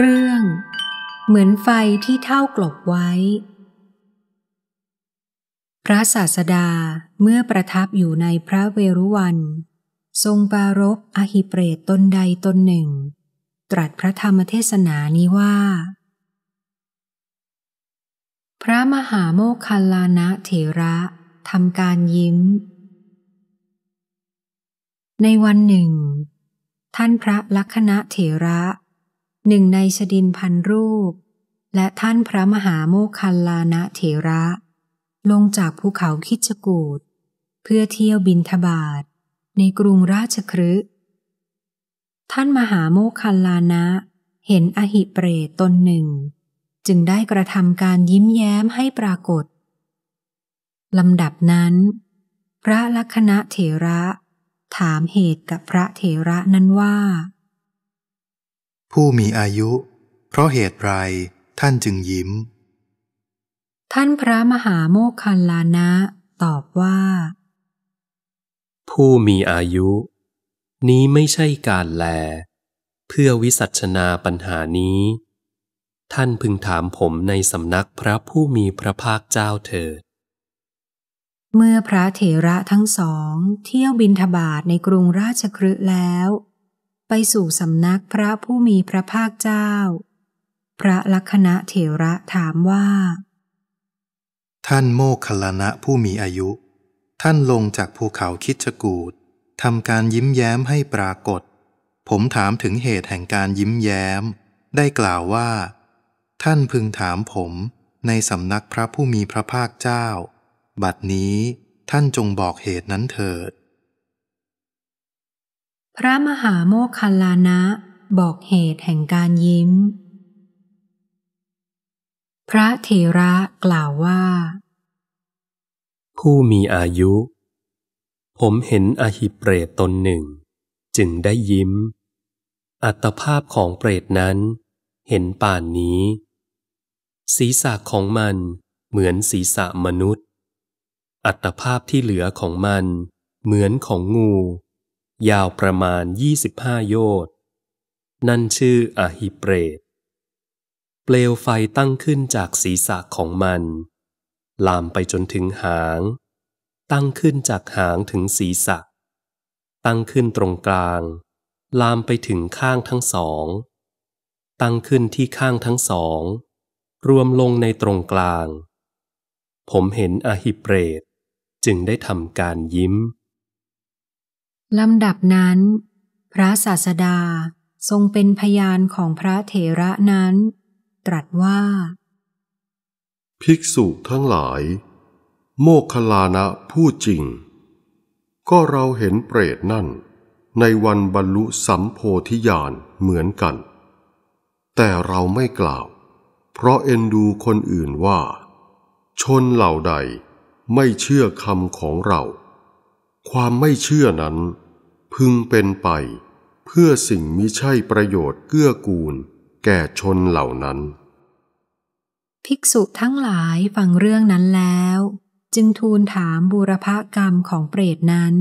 เรื่องเหมือนไฟที่เท่ากลบไว้ พระศาสดาเมื่อประทับอยู่ในพระเวรุวัน ทรงปารบอหิเปรตตนใดตนหนึ่ง ตรัสพระธรรมเทศนานี้ว่า พระมหาโมคคัลลานะเถระทำการยิ้ม ในวันหนึ่ง ท่านพระลักษณะเถระหนึ่งในชดินพันรูป และท่านพระมหาโมคคัลลานะเถระ ลงจากภูเขาคิจกูดเพื่อเที่ยวบินทบาทในกรุงราชครึท่านมหาโมคคัลลานะ เห็นอหิเปรตตนหนึ่ง จึงได้กระทำการยิ้มแย้มให้ปรากฏลำดับนั้น พระลักษณะเถระ ถามเหตุกับพระเถระนั้นว่าผู้มีอายุ เพราะเหตุไรท่านจึงยิ้ม ท่านพระมหาโมคคันลานะ ตอบว่า ผู้มีอายุ นี้ไม่ใช่การแล เพื่อวิสัชนาปัญหานี้ ท่านพึงถามผมในสำนักพระผู้มีพระภาคเจ้าเถิด เมื่อพระเถระทั้งสองเที่ยวบินทบาทในกรุงราชครืแล้วไปสู่สำนักพระผู้มีพระภาคเจ้า พระลักษณะเถระถามว่า ท่านโมคคลณะผู้มีอายุ ท่านลงจากภูเขาคิชจกูดทำการยิ้มแย้มให้ปรากฏ ผมถามถึงเหตุแห่งการยิ้มแย้ม ได้กล่าวว่า ท่านพึงถามผมในสำนักพระผู้มีพระภาคเจ้า บัดนี้ท่านจงบอกเหตุนั้นเถิดพระมหาโมคคัลลานะ บอกเหตุแห่งการยิ้ม พระเทระกล่าวว่า ผู้มีอายุ ผมเห็นอหิเปรตตนหนึ่ง จึงได้ยิ้ม อัตภาพของเปรตนั้น เห็นป่านนี้ ศีรษะของมันเหมือนศีรษะมนุษย์ อัตภาพที่เหลือของมัน เหมือนของงูยาวประมาณ 25โยชน์นั่นชื่ออะฮิเปรต เปลวไฟตั้งขึ้นจากศีรษะของมัน ลามไปจนถึงหาง ตั้งขึ้นจากหางถึงศีรษะ ตั้งขึ้นตรงกลาง ลามไปถึงข้างทั้งสอง ตั้งขึ้นที่ข้างทั้งสอง รวมลงในตรงกลาง ผมเห็นอหิเปรตจึงได้ทำการยิ้มลำดับนั้น พระศาสดาทรงเป็นพยานของพระเถระนั้น ตรัสว่า ภิกษุทั้งหลาย โมคลานะพูดจริง ก็เราเห็นเปรตนั่น ในวันบรรลุสัมโพธิญาณเหมือนกัน แต่เราไม่กล่าว เพราะเอ็นดูคนอื่นว่า ชนเหล่าใดไม่เชื่อคำของเราความไม่เชื่อนั้น พึงเป็นไปเพื่อสิ่งมิใช่ประโยชน์เกื้อกูล แก่ชนเหล่านั้น ภิกษุทั้งหลายฟังเรื่องนั้นแล้ว จึงทูลถามบูรพกรรมของเปรตนั้น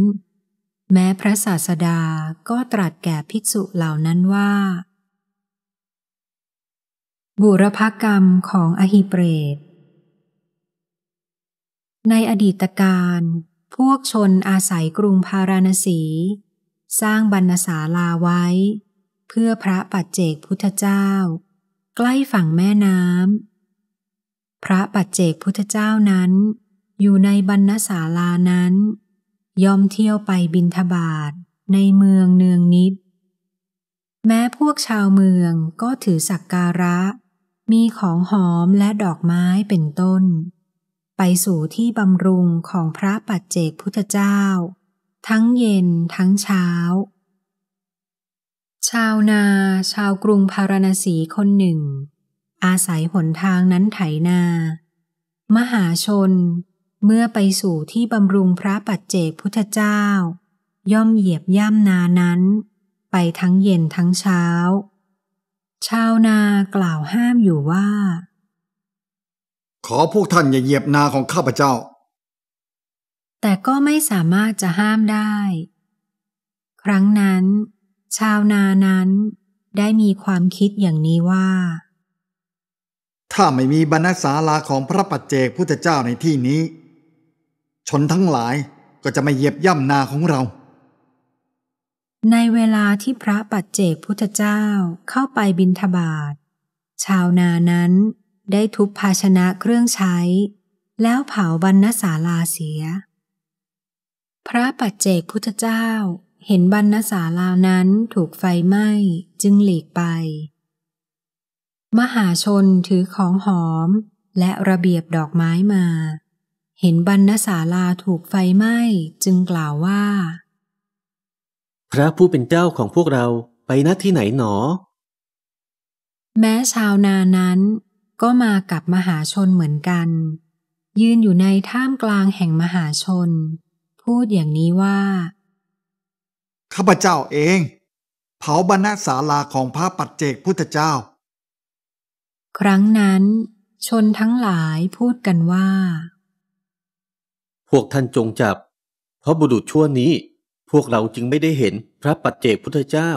แม้พระศาสดาก็ตรัสแก่ภิกษุเหล่านั้นว่า บุรพกรรมของอหิเปรต ในอดีตการพวกชนอาศัยกรุงพาราณสี สร้างบรรณศาลาไว้ เพื่อพระปัจเจกพุทธเจ้า ใกล้ฝั่งแม่น้ำพระปัจเจกพุทธเจ้านั้น อยู่ในบรรณศาลานั้นยอมเที่ยวไปบินทบาทในเมืองเนืองนิด แม้พวกชาวเมืองก็ถือสักการะ มีของหอมและดอกไม้เป็นต้นไปสู่ที่บำรุงของพระปัจเจกพุทธเจ้า ทั้งเย็นทั้งเช้า ชาวนาชาวกรุงพาราณสีคนหนึ่ง อาศัยหนทางนั้นไถนา มหาชนเมื่อไปสู่ที่บำรุงพระปัจเจกพุทธเจ้า ย่อมเหยียบย่ำนานั้น ไปทั้งเย็นทั้งเช้า ชาวนากล่าวห้ามอยู่ว่าขอพวกท่านอย่าเหยียบนาของข้าพเจ้า แต่ก็ไม่สามารถจะห้ามได้ ครั้งนั้น ชาวนานั้นได้มีความคิดอย่างนี้ว่า ถ้าไม่มีบรรณศาลาของพระปัจเจกพุทธเจ้าในที่นี้ ชนทั้งหลายก็จะไม่เหยียบย่ำนาของเรา ในเวลาที่พระปัจเจกพุทธเจ้าเข้าไปบินทบาท ชาวนานั้นได้ทุบภาชนะเครื่องใช้ แล้วเผาบรรณศาลาเสีย พระปัจเจกพุทธเจ้าเห็นบรรณศาลานั้นถูกไฟไหม้จึงหลีกไป มหาชนถือของหอมและระเบียบดอกไม้มา เห็นบรรณศาลาถูกไฟไหม้จึงกล่าวว่า พระผู้เป็นเจ้าของพวกเราไปนัดที่ไหนหนอ แม้ชาวนานั้นก็มากับมหาชนเหมือนกัน ยืนอยู่ในท่ามกลางแห่งมหาชน พูดอย่างนี้ว่าข้าพเจ้าเองเผาบรรณศาลาของพระปัจเจกพุทธเจ้า ครั้งนั้นชนทั้งหลายพูดกันว่า พวกท่านจงจับ เพราะบุรุษชั่วนี้ พวกเราจึงไม่ได้เห็นพระปัจเจกพุทธเจ้า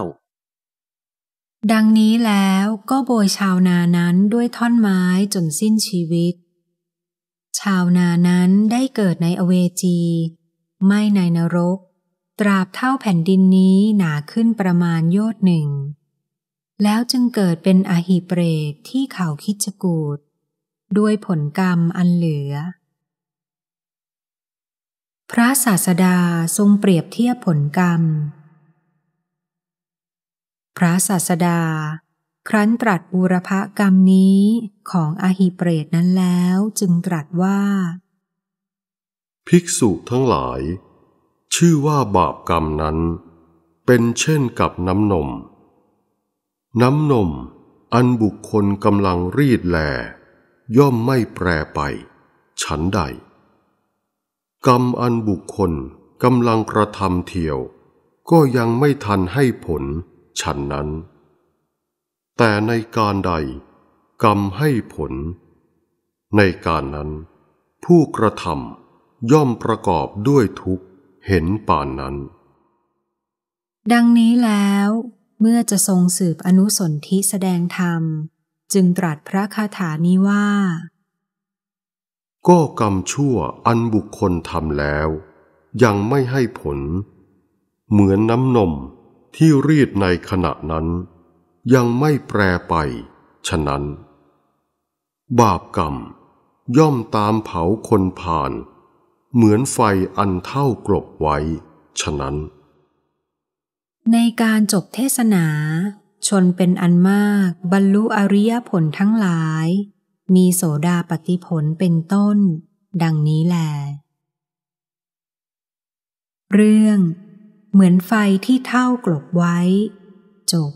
ดังนี้แล้วก็โบยชาวนานั้นด้วยท่อนไม้จนสิ้นชีวิต ชาวนานั้นได้เกิดในอเวจี ไม่ในนรก ตราบเท่าแผ่นดินนี้หนาขึ้นประมาณโยชหนึ่ง แล้วจึงเกิดเป็นอหิเปรตที่เขาคิดจกูดด้วยผลกรรมอันเหลือ พระศาสดาทรงเปรียบเทียบผลกรรมพระศาสดา ครั้นตรัสบูรพกรรมนี้ของอหิเปรตนั้นแล้วจึงตรัสว่า ภิกษุทั้งหลาย ชื่อว่าบาปกรรมนั้นเป็นเช่นกับน้ำนม น้ำนม อันบุคคลกำลังรีดแล ย่อมไม่แปรไป ฉันใด กรรมอันบุคคลกำลังกระทำเที่ยว ก็ยังไม่ทันให้ผลฉันนั้น แต่ในการใดกรรมให้ผล ในการนั้น ผู้กระทำย่อมประกอบด้วยทุกข์เห็นป่านนั้น ดังนี้แล้ว เมื่อจะทรงสืบอนุสนธิแสดงธรรมจึงตรัสพระคาถานี้ว่า ก็กรรมชั่วอันบุคคลทำแล้ว ยังไม่ให้ผล เหมือนน้ำนมที่รีดในขณะนั้น ยังไม่แปรไป ฉะนั้น บาปกรรมย่อมตามเผาคนผ่าน เหมือนไฟอันเท่ากลบไว้ ฉะนั้น ในการจบเทศนา ชนเป็นอันมากบรรลุอริยผลทั้งหลาย มีโสดาปฏิผลเป็นต้น ดังนี้แหละเรื่องเหมือนไฟที่เท่ากลบไว้ จบ